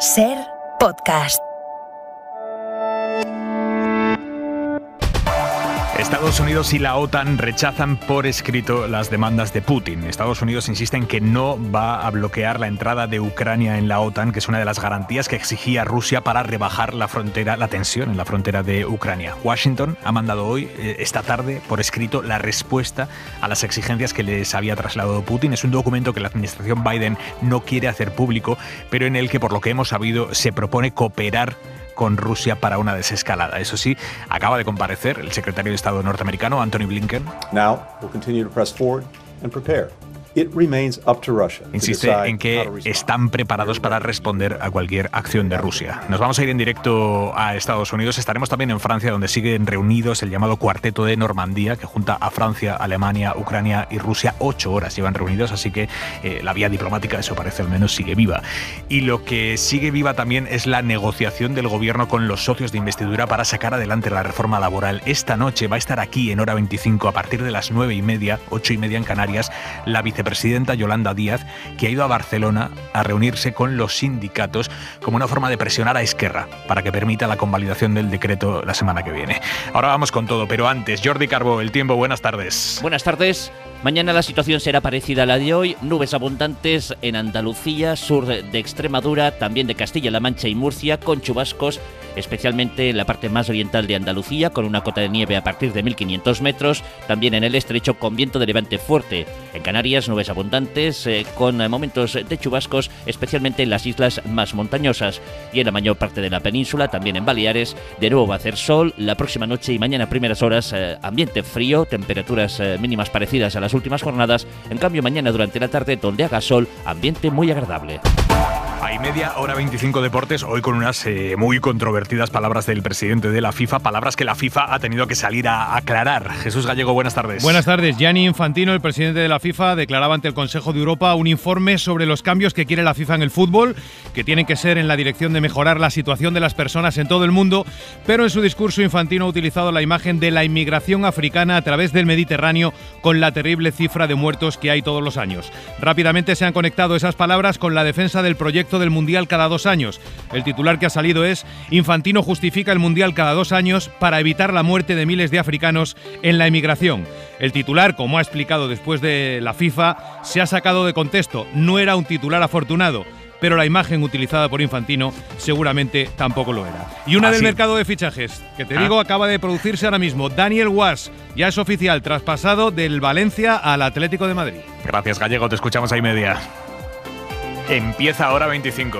Ser podcast. Estados Unidos y la OTAN rechazan por escrito las demandas de Putin. Estados Unidos insiste en que no va a bloquear la entrada de Ucrania en la OTAN, que es una de las garantías que exigía Rusia para rebajar la frontera, la tensión en la frontera de Ucrania. Washington ha mandado hoy, eh, esta tarde, por escrito, la respuesta a las exigencias que les había trasladado Putin. Es un documento que la administración Biden no quiere hacer público, pero en el que, por lo que hemos sabido, se propone cooperar con Rusia para una desescalada. Eso sí, acaba de comparecer el secretario de Estado norteamericano, Anthony Blinken. Now, continue to press forward prepare. Insiste en que están preparados para responder a cualquier acción de Rusia. Nos vamos a ir en directo a Estados Unidos. Estaremos también en Francia, donde siguen reunidos el llamado Cuarteto de Normandía, que junta a Francia, Alemania, Ucrania y Rusia. Ocho horas llevan reunidos, así que eh, la vía diplomática, eso parece al menos, sigue viva. Y lo que sigue viva también es la negociación del gobierno con los socios de investidura para sacar adelante la reforma laboral. Esta noche va a estar aquí en hora 25, a partir de las nueve y media, ocho y media en Canarias, la vice presidenta Yolanda Díaz, que ha ido a Barcelona a reunirse con los sindicatos como una forma de presionar a Esquerra para que permita la convalidación del decreto la semana que viene. Ahora vamos con todo, pero antes, Jordi Carbo, el tiempo, buenas tardes. Buenas tardes. Mañana la situación será parecida a la de hoy, nubes abundantes en Andalucía, sur de Extremadura, también de Castilla-La Mancha y Murcia, con chubascos, especialmente en la parte más oriental de Andalucía, con una cota de nieve a partir de 1500 metros, también en el estrecho con viento de levante fuerte. En Canarias nubes abundantes, eh, con eh, momentos de chubascos, especialmente en las islas más montañosas. Y en la mayor parte de la península, también en Baleares, de nuevo va a hacer sol. La próxima noche y mañana primeras horas, eh, ambiente frío, temperaturas mínimas parecidas a las últimas jornadas. En cambio, mañana durante la tarde, donde haga sol, ambiente muy agradable. Hay media, hora 25 deportes, hoy con unas eh, muy controvertidas palabras del presidente de la FIFA, palabras que la FIFA ha tenido que salir a aclarar. Jesús Gallego, buenas tardes. Buenas tardes. Gianni Infantino, el presidente de la FIFA, declaraba ante el Consejo de Europa un informe sobre los cambios que quiere la FIFA en el fútbol, que tienen que ser en la dirección de mejorar la situación de las personas en todo el mundo, pero en su discurso Infantino ha utilizado la imagen de la inmigración africana a través del Mediterráneo con la terrible cifra de muertos que hay todos los años. Rápidamente se han conectado esas palabras con la defensa del proyecto del Mundial cada dos años. El titular que ha salido es Infantino justifica el Mundial cada dos años para evitar la muerte de miles de africanos en la emigración. El titular, como ha explicado después de la FIFA, se ha sacado de contexto. No era un titular afortunado pero la imagen utilizada por Infantino seguramente tampoco lo era. Y una ah, del mercado de fichajes, que te ah. digo acaba de producirse ahora mismo. Daniel Was ya es oficial, traspasado del Valencia al Atlético de Madrid. Gracias, Gallego, te escuchamos ahí media empieza ahora 25.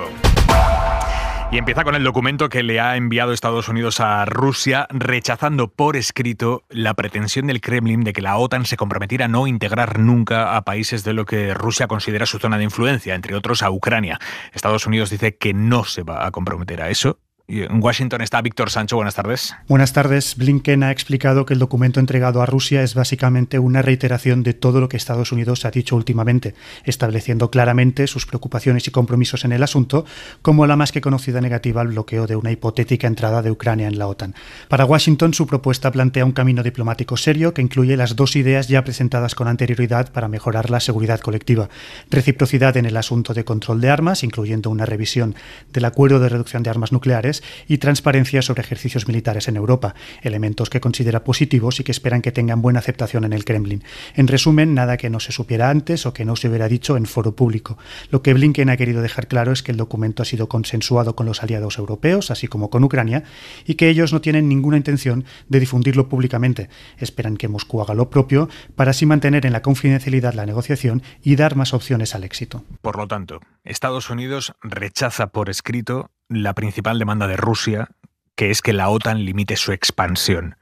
Y empieza con el documento que le ha enviado Estados Unidos a Rusia, rechazando por escrito la pretensión del Kremlin de que la OTAN se comprometiera a no integrar nunca a países de lo que Rusia considera su zona de influencia, entre otros a Ucrania. Estados Unidos dice que no se va a comprometer a eso en Washington está Víctor Sancho. Buenas tardes. Buenas tardes. Blinken ha explicado que el documento entregado a Rusia es básicamente una reiteración de todo lo que Estados Unidos ha dicho últimamente, estableciendo claramente sus preocupaciones y compromisos en el asunto, como la más que conocida negativa al bloqueo de una hipotética entrada de Ucrania en la OTAN. Para Washington, su propuesta plantea un camino diplomático serio que incluye las dos ideas ya presentadas con anterioridad para mejorar la seguridad colectiva. Reciprocidad en el asunto de control de armas, incluyendo una revisión del acuerdo de reducción de armas nucleares, y transparencia sobre ejercicios militares en Europa, elementos que considera positivos y que esperan que tengan buena aceptación en el Kremlin. En resumen, nada que no se supiera antes o que no se hubiera dicho en foro público. Lo que Blinken ha querido dejar claro es que el documento ha sido consensuado con los aliados europeos, así como con Ucrania, y que ellos no tienen ninguna intención de difundirlo públicamente. Esperan que Moscú haga lo propio para así mantener en la confidencialidad la negociación y dar más opciones al éxito. Por lo tanto, Estados Unidos rechaza por escrito la principal demanda de Rusia, que es que la OTAN limite su expansión.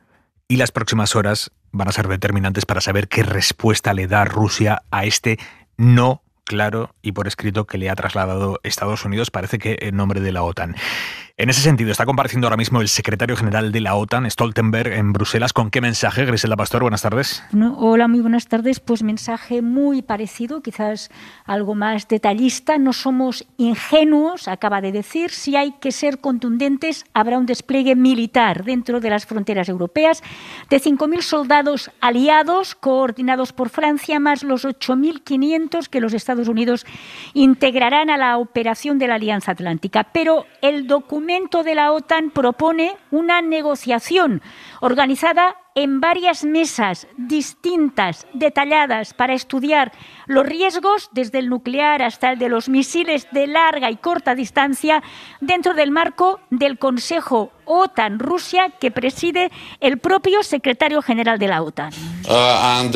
Y las próximas horas van a ser determinantes para saber qué respuesta le da Rusia a este no claro y por escrito que le ha trasladado Estados Unidos, parece que en nombre de la OTAN. En ese sentido, está compareciendo ahora mismo el secretario general de la OTAN, Stoltenberg, en Bruselas. ¿Con qué mensaje, Griselda Pastor? Buenas tardes. hola, muy buenas tardes. Pues mensaje muy parecido, quizás algo más detallista. No somos ingenuos, acaba de decir. Si hay que ser contundentes, habrá un despliegue militar dentro de las fronteras europeas de 5.000 soldados aliados coordinados por Francia, más los 8.500 que los Estados Unidos integrarán a la operación de la Alianza Atlántica. Pero el documento el Parlamento de la OTAN propone una negociación organizada en varias mesas distintas, detalladas, para estudiar los riesgos, desde el nuclear hasta el de los misiles de larga y corta distancia, dentro del marco del Consejo OTAN, Rusia, que preside el propio secretario general de la OTAN. Escuchamos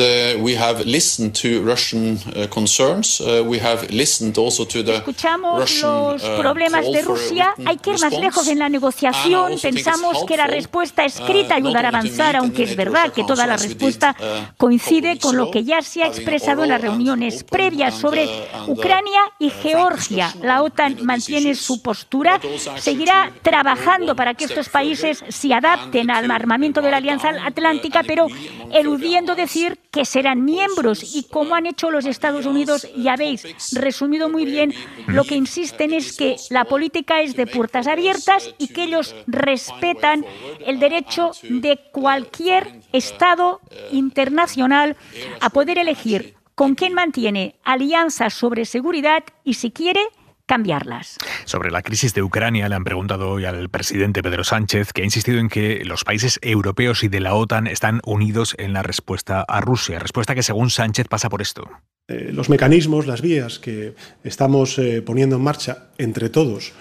los problemas de Rusia. Hay que ir más lejos en la negociación. Pensamos que la respuesta uh, escrita ayudará a avanzar, aunque es verdad que toda la respuesta uh, coincide con lo que ya se ha expresado en las reuniones previas sobre uh, Ucrania y Georgia. La OTAN mantiene su postura, seguirá trabajando para que esto países se adapten al armamento de la Alianza Atlántica, pero eludiendo decir que serán miembros y como han hecho los Estados Unidos, ya habéis resumido muy bien, lo que insisten es que la política es de puertas abiertas y que ellos respetan el derecho de cualquier Estado internacional a poder elegir con quién mantiene alianzas sobre seguridad y si quiere cambiarlas. Sobre la crisis de Ucrania le han preguntado hoy al presidente Pedro Sánchez, que ha insistido en que los países europeos y de la OTAN están unidos en la respuesta a Rusia, respuesta que según Sánchez pasa por esto. Eh, los mecanismos, las vías que estamos eh, poniendo en marcha entre todos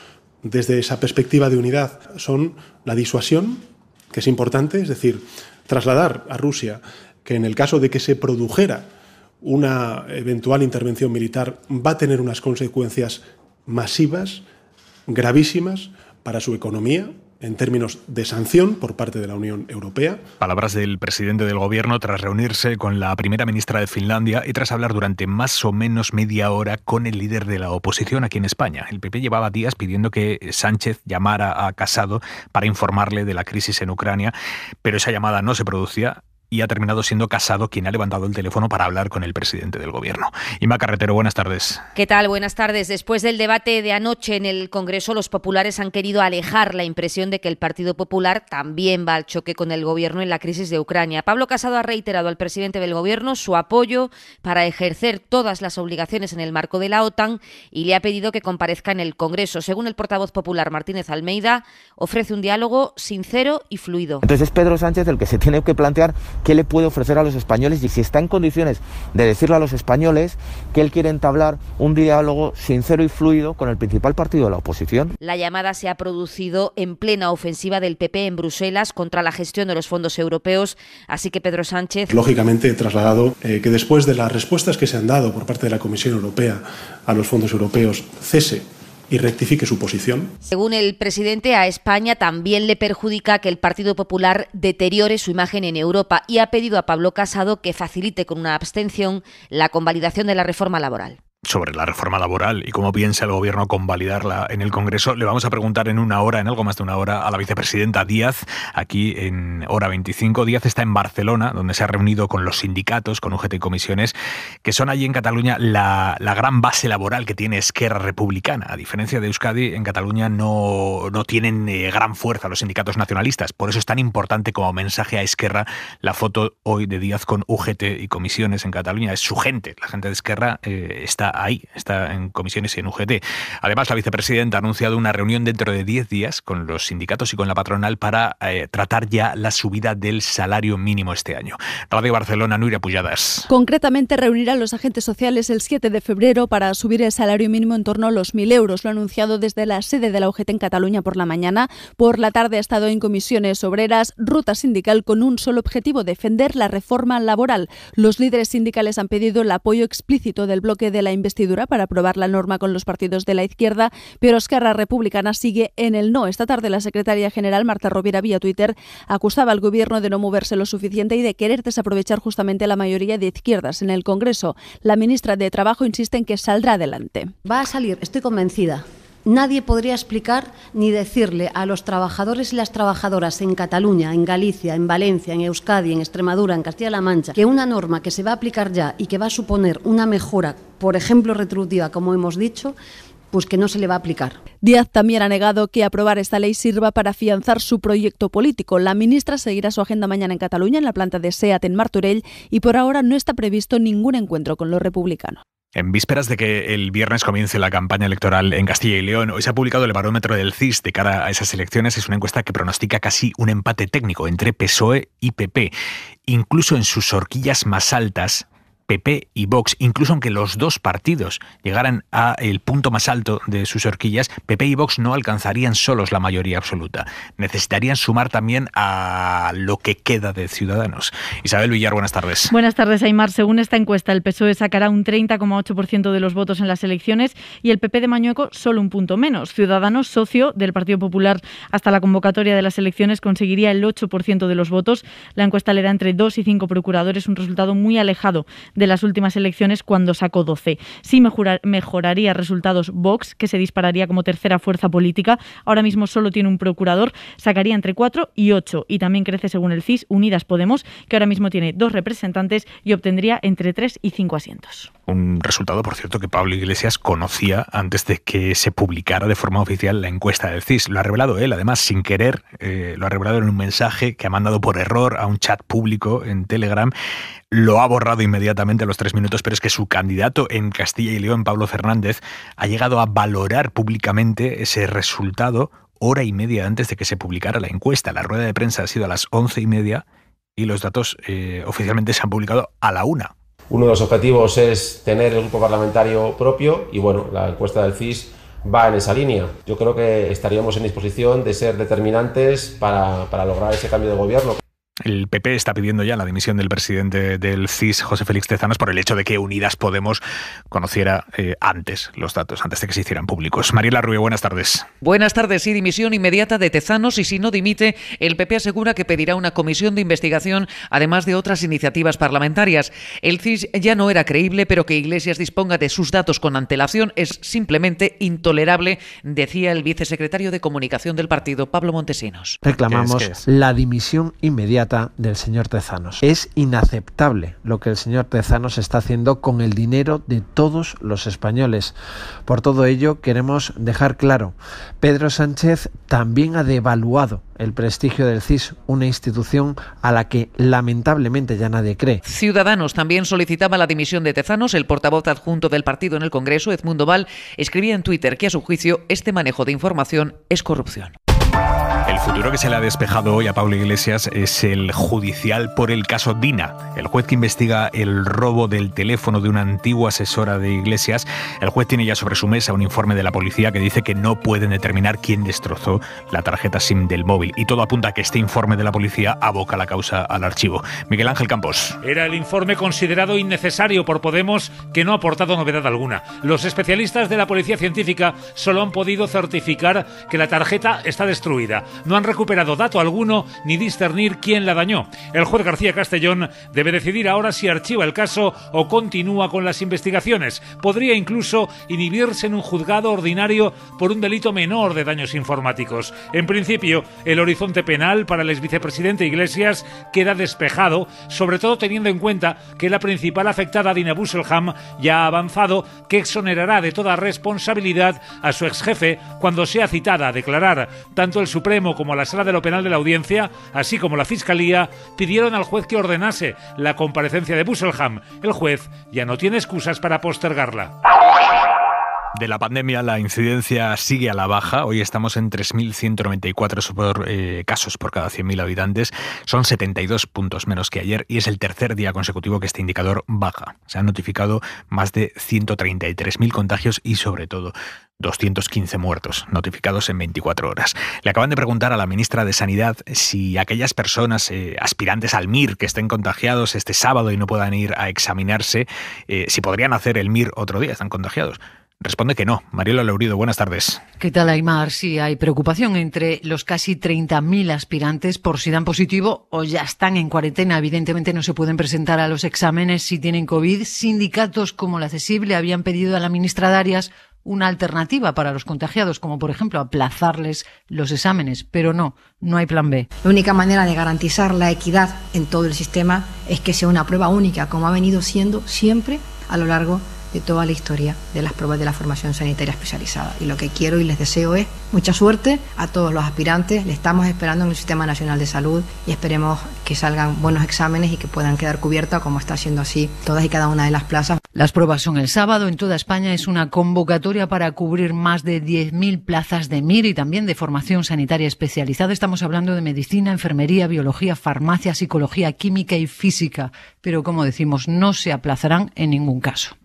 desde esa perspectiva de unidad son la disuasión, que es importante, es decir, trasladar a Rusia que en el caso de que se produjera una eventual intervención militar va a tener unas consecuencias masivas, gravísimas para su economía, en términos de sanción por parte de la Unión Europea. Palabras del presidente del gobierno tras reunirse con la primera ministra de Finlandia y tras hablar durante más o menos media hora con el líder de la oposición aquí en España. El PP llevaba días pidiendo que Sánchez llamara a Casado para informarle de la crisis en Ucrania, pero esa llamada no se producía y ha terminado siendo Casado quien ha levantado el teléfono para hablar con el presidente del gobierno. Ima Carretero, buenas tardes. ¿Qué tal? Buenas tardes. Después del debate de anoche en el Congreso, los populares han querido alejar la impresión de que el Partido Popular también va al choque con el gobierno en la crisis de Ucrania. Pablo Casado ha reiterado al presidente del gobierno su apoyo para ejercer todas las obligaciones en el marco de la OTAN y le ha pedido que comparezca en el Congreso. Según el portavoz popular Martínez Almeida, ofrece un diálogo sincero y fluido. Entonces es Pedro Sánchez el que se tiene que plantear qué le puede ofrecer a los españoles y si está en condiciones de decirle a los españoles que él quiere entablar un diálogo sincero y fluido con el principal partido de la oposición. La llamada se ha producido en plena ofensiva del PP en Bruselas contra la gestión de los fondos europeos, así que Pedro Sánchez. Lógicamente he trasladado eh, que después de las respuestas que se han dado por parte de la Comisión Europea a los fondos europeos, cese y rectifique su posición. Según el presidente, a España también le perjudica que el Partido Popular deteriore su imagen en Europa y ha pedido a Pablo Casado que facilite con una abstención la convalidación de la reforma laboral sobre la reforma laboral y cómo piensa el gobierno convalidarla en el Congreso, le vamos a preguntar en una hora, en algo más de una hora, a la vicepresidenta Díaz, aquí en hora 25. Díaz está en Barcelona, donde se ha reunido con los sindicatos, con UGT y comisiones, que son allí en Cataluña la, gran base laboral que tiene Esquerra Republicana. A diferencia de Euskadi, en Cataluña no, no tienen eh, gran fuerza los sindicatos nacionalistas. Por eso es tan importante como mensaje a Esquerra la foto hoy de Díaz con UGT y comisiones en Cataluña. Es su gente, la gente de Esquerra eh, está ahí, está en comisiones en UGT. Además, la vicepresidenta ha anunciado una reunión dentro de 10 días con los sindicatos y con la patronal para eh, tratar ya la subida del salario mínimo este año. Radio Barcelona, Nuria Pulladas. Concretamente, a los agentes sociales el 7 de febrero para subir el salario mínimo en torno a los 1.000 euros. Lo ha anunciado desde la sede de la UGT en Cataluña por la mañana. Por la tarde ha estado en comisiones obreras, ruta sindical con un solo objetivo, defender la reforma laboral. Los líderes sindicales han pedido el apoyo explícito del bloque de la investidura para aprobar la norma con los partidos de la izquierda, pero Esquerra Republicana sigue en el no. Esta tarde la secretaria general Marta Rovira vía Twitter acusaba al gobierno de no moverse lo suficiente y de querer desaprovechar justamente la mayoría de izquierdas en el Congreso. La ministra de Trabajo insiste en que saldrá adelante. Va a salir, estoy convencida. Nadie podría explicar ni decirle a los trabajadores y las trabajadoras en Cataluña, en Galicia, en Valencia, en Euskadi, en Extremadura, en Castilla-La Mancha, que una norma que se va a aplicar ya y que va a suponer una mejora, por ejemplo, retributiva, como hemos dicho, pues que no se le va a aplicar. Díaz también ha negado que aprobar esta ley sirva para afianzar su proyecto político. La ministra seguirá su agenda mañana en Cataluña, en la planta de SEAT en Martorell, y por ahora no está previsto ningún encuentro con los republicanos. En vísperas de que el viernes comience la campaña electoral en Castilla y León, hoy se ha publicado el barómetro del CIS de cara a esas elecciones. Es una encuesta que pronostica casi un empate técnico entre PSOE y PP. Incluso en sus horquillas más altas, PP y Vox, incluso aunque los dos partidos llegaran al punto más alto de sus horquillas, PP y Vox no alcanzarían solos la mayoría absoluta. Necesitarían sumar también a lo que queda de Ciudadanos. Isabel Villar, buenas tardes. Buenas tardes, Aymar. Según esta encuesta, el PSOE sacará un 30,8% de los votos en las elecciones y el PP de Mañueco solo un punto menos. Ciudadanos, socio del Partido Popular hasta la convocatoria de las elecciones, conseguiría el 8% de los votos. La encuesta le da entre 2 y 5 procuradores, un resultado muy alejado de las últimas elecciones cuando sacó 12. Sí mejoraría resultados Vox, que se dispararía como tercera fuerza política. Ahora mismo solo tiene un procurador, sacaría entre 4 y 8. Y también crece, según el CIS, Unidas Podemos, que ahora mismo tiene dos representantes y obtendría entre 3 y 5 asientos. Un resultado, por cierto, que Pablo Iglesias conocía antes de que se publicara de forma oficial la encuesta del CIS. Lo ha revelado él, además, sin querer, eh, lo ha revelado en un mensaje que ha mandado por error a un chat público en Telegram lo ha borrado inmediatamente a los tres minutos, pero es que su candidato en Castilla y León, Pablo Fernández, ha llegado a valorar públicamente ese resultado hora y media antes de que se publicara la encuesta. La rueda de prensa ha sido a las once y media y los datos eh, oficialmente se han publicado a la una. Uno de los objetivos es tener el grupo parlamentario propio y bueno, la encuesta del CIS va en esa línea. Yo creo que estaríamos en disposición de ser determinantes para, para lograr ese cambio de gobierno el PP está pidiendo ya la dimisión del presidente del CIS, José Félix Tezanos, por el hecho de que Unidas Podemos conociera eh, antes los datos, antes de que se hicieran públicos. Mariela Rubio, buenas tardes. Buenas tardes. Sí, dimisión inmediata de Tezanos y si no dimite, el PP asegura que pedirá una comisión de investigación, además de otras iniciativas parlamentarias. El CIS ya no era creíble, pero que Iglesias disponga de sus datos con antelación es simplemente intolerable, decía el vicesecretario de Comunicación del partido, Pablo Montesinos. Reclamamos la dimisión inmediata del señor Tezanos. Es inaceptable lo que el señor Tezanos está haciendo con el dinero de todos los españoles. Por todo ello, queremos dejar claro, Pedro Sánchez también ha devaluado el prestigio del CIS, una institución a la que lamentablemente ya nadie cree. Ciudadanos también solicitaba la dimisión de Tezanos. El portavoz adjunto del partido en el Congreso, Edmundo Val, escribía en Twitter que a su juicio este manejo de información es corrupción futuro que se le ha despejado hoy a Pablo Iglesias es el judicial por el caso Dina. El juez que investiga el robo del teléfono de una antigua asesora de Iglesias, el juez tiene ya sobre su mesa un informe de la policía que dice que no pueden determinar quién destrozó la tarjeta SIM del móvil. Y todo apunta a que este informe de la policía aboca la causa al archivo. Miguel Ángel Campos. Era el informe considerado innecesario por Podemos que no ha aportado novedad alguna. Los especialistas de la policía científica solo han podido certificar que la tarjeta está destruida. No no han recuperado dato alguno ni discernir quién la dañó. El juez García Castellón debe decidir ahora si archiva el caso o continúa con las investigaciones. Podría incluso inhibirse en un juzgado ordinario por un delito menor de daños informáticos. En principio, el horizonte penal para el vicepresidente Iglesias queda despejado, sobre todo teniendo en cuenta que la principal afectada, Dina Busselham, ya ha avanzado que exonerará de toda responsabilidad a su exjefe cuando sea citada a declarar. Tanto el Supremo como como la sala de lo penal de la audiencia, así como la fiscalía, pidieron al juez que ordenase la comparecencia de Busselham. El juez ya no tiene excusas para postergarla. De la pandemia la incidencia sigue a la baja. Hoy estamos en 3.194 eh, casos por cada 100.000 habitantes. Son 72 puntos menos que ayer y es el tercer día consecutivo que este indicador baja. Se han notificado más de 133.000 contagios y sobre todo 215 muertos notificados en 24 horas. Le acaban de preguntar a la ministra de Sanidad si aquellas personas eh, aspirantes al MIR que estén contagiados este sábado y no puedan ir a examinarse, eh, si podrían hacer el MIR otro día, están contagiados responde que no. Mariela Laurido, buenas tardes. ¿Qué tal, Aymar? Sí, hay preocupación entre los casi 30.000 aspirantes por si dan positivo o ya están en cuarentena. Evidentemente no se pueden presentar a los exámenes si tienen COVID. Sindicatos como la Accesible habían pedido a la ministra Darias una alternativa para los contagiados, como por ejemplo aplazarles los exámenes, pero no, no hay plan B. La única manera de garantizar la equidad en todo el sistema es que sea una prueba única, como ha venido siendo siempre a lo largo de de toda la historia de las pruebas de la formación sanitaria especializada. Y lo que quiero y les deseo es mucha suerte a todos los aspirantes. Le estamos esperando en el Sistema Nacional de Salud y esperemos que salgan buenos exámenes y que puedan quedar cubiertas, como está siendo así, todas y cada una de las plazas. Las pruebas son el sábado. En toda España es una convocatoria para cubrir más de 10.000 plazas de MIR y también de formación sanitaria especializada. Estamos hablando de medicina, enfermería, biología, farmacia, psicología, química y física. Pero, como decimos, no se aplazarán en ningún caso.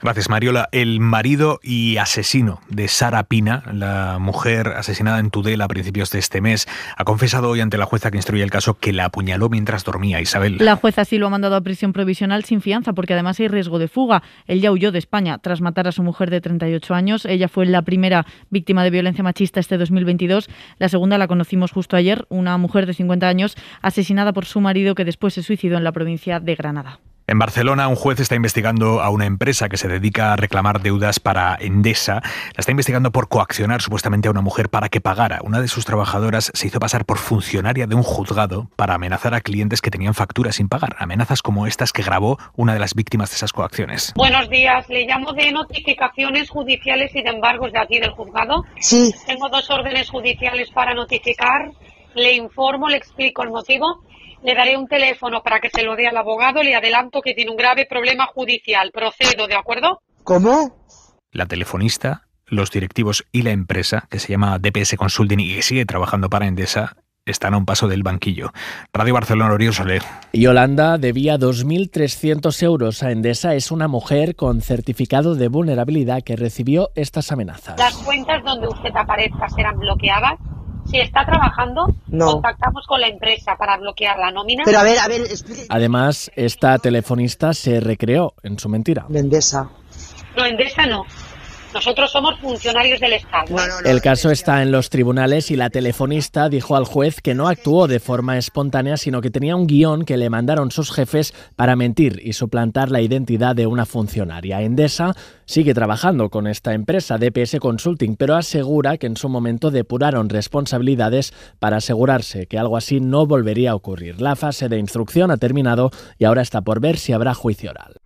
Gracias, Mariola. El marido y asesino de Sara Pina, la mujer asesinada en Tudela a principios de este mes, ha confesado hoy ante la jueza que instruye el caso que la apuñaló mientras dormía Isabel. La jueza sí lo ha mandado a prisión provisional sin fianza porque además hay riesgo de fuga. Él ya huyó de España tras matar a su mujer de 38 años. Ella fue la primera víctima de violencia machista este 2022. La segunda la conocimos justo ayer, una mujer de 50 años asesinada por su marido que después se suicidó en la provincia de Granada. En Barcelona, un juez está investigando a una empresa que se dedica a reclamar deudas para Endesa. La está investigando por coaccionar supuestamente a una mujer para que pagara. Una de sus trabajadoras se hizo pasar por funcionaria de un juzgado para amenazar a clientes que tenían facturas sin pagar. Amenazas como estas que grabó una de las víctimas de esas coacciones. Buenos días, le llamo de notificaciones judiciales y de embargos de aquí del juzgado. Sí. Tengo dos órdenes judiciales para notificar. Le informo, le explico el motivo. Le daré un teléfono para que se lo dé al abogado. Le adelanto que tiene un grave problema judicial. Procedo, ¿de acuerdo? ¿Cómo? La telefonista, los directivos y la empresa, que se llama DPS Consulting y que sigue trabajando para Endesa, están a un paso del banquillo. Radio Barcelona Oriol Soler. Yolanda debía 2.300 euros a Endesa. Es una mujer con certificado de vulnerabilidad que recibió estas amenazas. Las cuentas donde usted aparezca serán bloqueadas si está trabajando, contactamos con la empresa para bloquear la nómina. Pero a ver, a ver, Además, esta telefonista se recreó en su mentira. Vendeza. No, Endesa no. Nosotros somos funcionarios del Estado. El caso está en los tribunales y la telefonista dijo al juez que no actuó de forma espontánea, sino que tenía un guión que le mandaron sus jefes para mentir y suplantar la identidad de una funcionaria. Endesa sigue trabajando con esta empresa, DPS Consulting, pero asegura que en su momento depuraron responsabilidades para asegurarse que algo así no volvería a ocurrir. La fase de instrucción ha terminado y ahora está por ver si habrá juicio oral.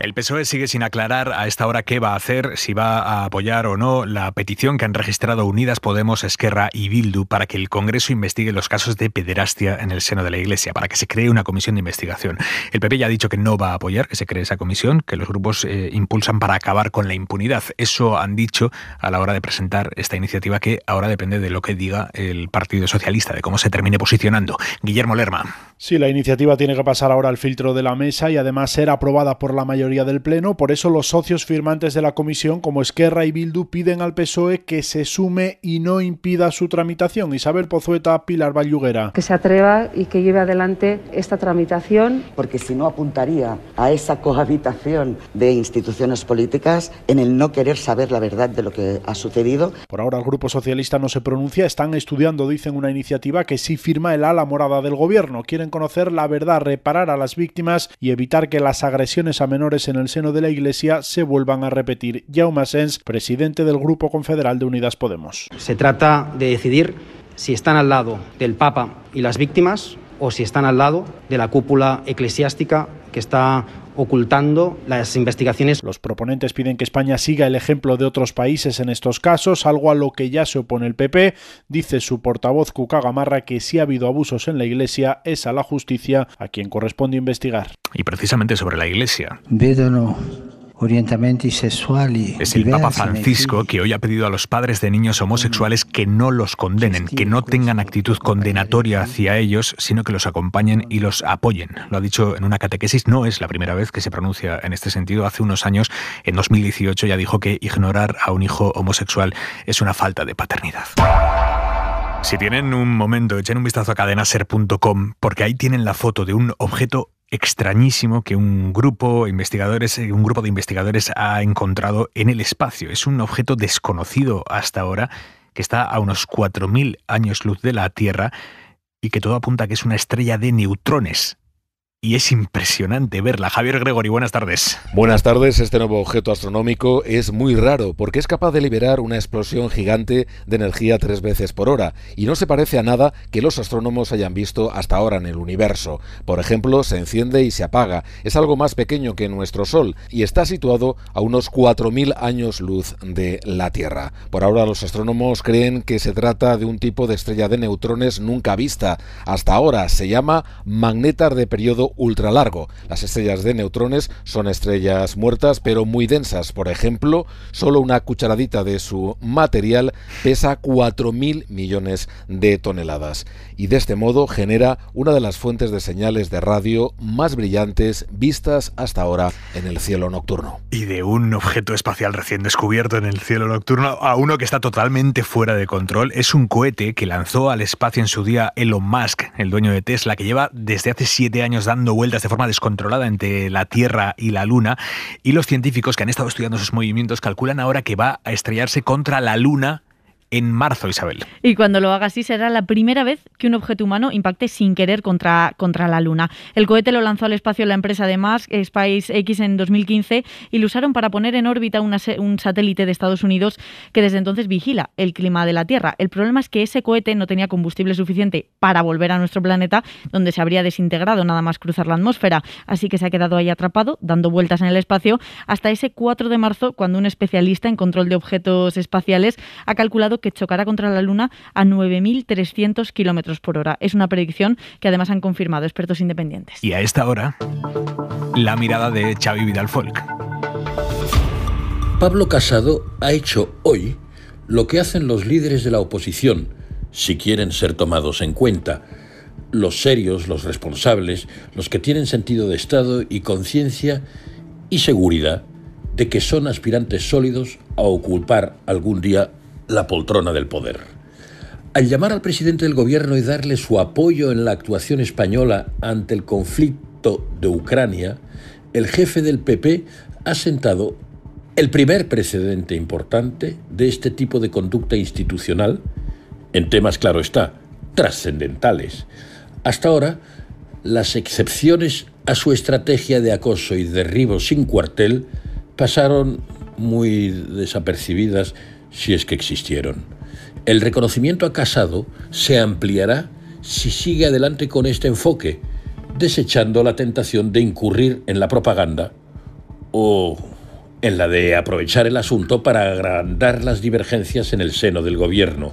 El PSOE sigue sin aclarar a esta hora qué va a hacer, si va a apoyar o no la petición que han registrado Unidas Podemos, Esquerra y Bildu para que el Congreso investigue los casos de pederastia en el seno de la Iglesia, para que se cree una comisión de investigación. El PP ya ha dicho que no va a apoyar que se cree esa comisión, que los grupos eh, impulsan para acabar con la impunidad. Eso han dicho a la hora de presentar esta iniciativa que ahora depende de lo que diga el Partido Socialista, de cómo se termine posicionando. Guillermo Lerma. Sí, la iniciativa tiene que pasar ahora al filtro de la mesa y además ser aprobada por la mayoría del Pleno, por eso los socios firmantes de la comisión, como Esquerra y Bildu, piden al PSOE que se sume y no impida su tramitación. Isabel Pozueta, Pilar Valluguera. Que se atreva y que lleve adelante esta tramitación. Porque si no apuntaría a esa cohabitación de instituciones políticas en el no querer saber la verdad de lo que ha sucedido. Por ahora el Grupo Socialista no se pronuncia, están estudiando, dicen, una iniciativa que sí firma el ala morada del Gobierno. Quieren conocer la verdad, reparar a las víctimas y evitar que las agresiones a menores en el seno de la Iglesia se vuelvan a repetir. Jaume Sens, presidente del Grupo Confederal de Unidas Podemos. Se trata de decidir si están al lado del Papa y las víctimas o si están al lado de la cúpula eclesiástica que está ocultando las investigaciones. Los proponentes piden que España siga el ejemplo de otros países en estos casos, algo a lo que ya se opone el PP. Dice su portavoz Gamarra, que si ha habido abusos en la Iglesia es a la justicia a quien corresponde investigar. Y precisamente sobre la Iglesia. Es el Papa Francisco que hoy ha pedido a los padres de niños homosexuales que no los condenen, que no tengan actitud condenatoria hacia ellos, sino que los acompañen y los apoyen. Lo ha dicho en una catequesis, no es la primera vez que se pronuncia en este sentido. Hace unos años, en 2018, ya dijo que ignorar a un hijo homosexual es una falta de paternidad. Si tienen un momento, echen un vistazo a cadenaser.com porque ahí tienen la foto de un objeto extrañísimo que un grupo, investigadores, eh, un grupo de investigadores ha encontrado en el espacio. Es un objeto desconocido hasta ahora que está a unos 4.000 años luz de la Tierra y que todo apunta a que es una estrella de neutrones y es impresionante verla. Javier Gregory, buenas tardes. Buenas tardes. Este nuevo objeto astronómico es muy raro porque es capaz de liberar una explosión gigante de energía tres veces por hora y no se parece a nada que los astrónomos hayan visto hasta ahora en el universo. Por ejemplo, se enciende y se apaga. Es algo más pequeño que nuestro Sol y está situado a unos 4.000 años luz de la Tierra. Por ahora los astrónomos creen que se trata de un tipo de estrella de neutrones nunca vista. Hasta ahora se llama magnetar de periodo ultralargo. Las estrellas de neutrones son estrellas muertas pero muy densas. Por ejemplo, solo una cucharadita de su material pesa 4.000 millones de toneladas y de este modo genera una de las fuentes de señales de radio más brillantes vistas hasta ahora en el cielo nocturno. Y de un objeto espacial recién descubierto en el cielo nocturno a uno que está totalmente fuera de control es un cohete que lanzó al espacio en su día Elon Musk, el dueño de Tesla, que lleva desde hace siete años dando vueltas de forma descontrolada entre la Tierra y la Luna. Y los científicos que han estado estudiando sus movimientos calculan ahora que va a estrellarse contra la Luna en marzo, Isabel. Y cuando lo haga así será la primera vez que un objeto humano impacte sin querer contra, contra la Luna. El cohete lo lanzó al espacio la empresa de Space SpaceX, en 2015 y lo usaron para poner en órbita un satélite de Estados Unidos que desde entonces vigila el clima de la Tierra. El problema es que ese cohete no tenía combustible suficiente para volver a nuestro planeta, donde se habría desintegrado nada más cruzar la atmósfera. Así que se ha quedado ahí atrapado, dando vueltas en el espacio, hasta ese 4 de marzo, cuando un especialista en control de objetos espaciales ha calculado que chocará contra la Luna a 9.300 kilómetros por hora. Es una predicción que además han confirmado expertos independientes. Y a esta hora, la mirada de Xavi Vidal Folk. Pablo Casado ha hecho hoy lo que hacen los líderes de la oposición, si quieren ser tomados en cuenta los serios, los responsables, los que tienen sentido de Estado y conciencia y seguridad de que son aspirantes sólidos a ocupar algún día la poltrona del poder. Al llamar al presidente del gobierno y darle su apoyo en la actuación española ante el conflicto de Ucrania, el jefe del PP ha sentado el primer precedente importante de este tipo de conducta institucional, en temas, claro está, trascendentales. Hasta ahora, las excepciones a su estrategia de acoso y derribo sin cuartel pasaron muy desapercibidas si es que existieron. El reconocimiento a Casado se ampliará si sigue adelante con este enfoque, desechando la tentación de incurrir en la propaganda o en la de aprovechar el asunto para agrandar las divergencias en el seno del gobierno.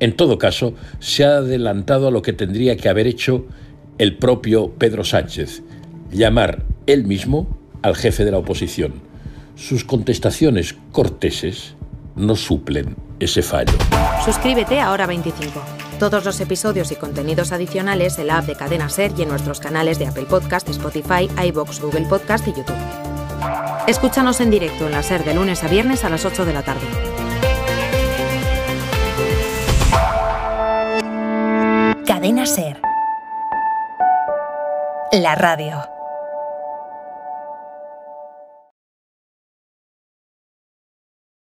En todo caso, se ha adelantado a lo que tendría que haber hecho el propio Pedro Sánchez, llamar él mismo al jefe de la oposición. Sus contestaciones corteses no suplen ese fallo. Suscríbete a Hora 25. Todos los episodios y contenidos adicionales en la app de Cadena Ser y en nuestros canales de Apple Podcast, Spotify, iBox, Google Podcast y YouTube. Escúchanos en directo en la Ser de lunes a viernes a las 8 de la tarde. Cadena Ser. La radio.